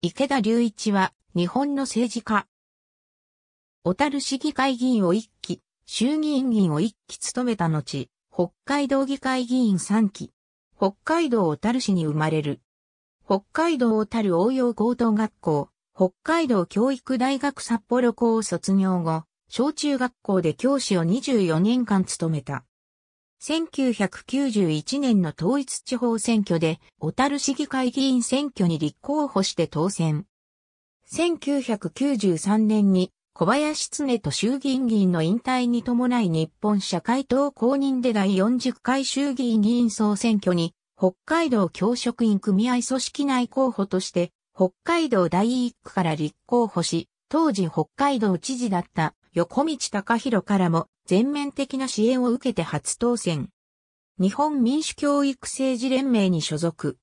池田隆一は、日本の政治家。小樽市議会議員を一期、衆議院議員を一期務めた後、北海道議会議員三期。北海道小樽市に生まれる。北海道小樽応用高等学校、北海道教育大学札幌校を卒業後、小中学校で教師を24年間務めた。1991年の統一地方選挙で、小樽市議会議員選挙に立候補して当選。1993年に小林常と衆議院議員の引退に伴い日本社会党公認で第40回衆議院議員総選挙に北海道教職員組合組織内候補として北海道第1区から立候補し、当時北海道知事だった横道隆弘からも全面的な支援を受けて初当選。日本民主教育政治連盟に所属。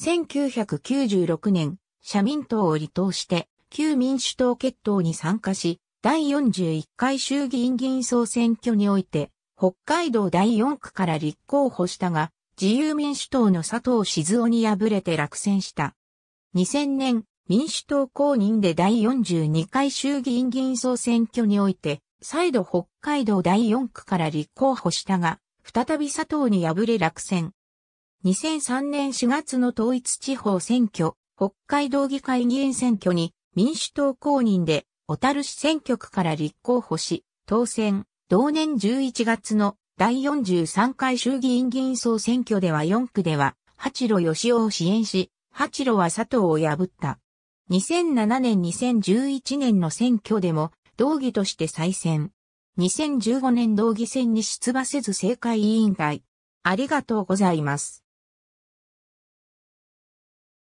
1996年、社民党を離党して、旧民主党決闘に参加し、第41回衆議院議員総選挙において、北海道第4区から立候補したが、自由民主党の佐藤静夫に敗れて落選した。2000年、民主党公認で第42回衆議院議員総選挙において、再度北海道第4区から立候補したが、再び佐藤に敗れ落選。2003年4月の統一地方選挙、北海道議会議員選挙に民主党公認で小樽市選挙区から立候補し、当選、同年11月の第43回衆議院議員総選挙では4区では、八路義雄を支援し、八路は佐藤を破った。2007年2011年の選挙でも道議として再選。2015年道議選に出馬せず政界委員会。ありがとうございます。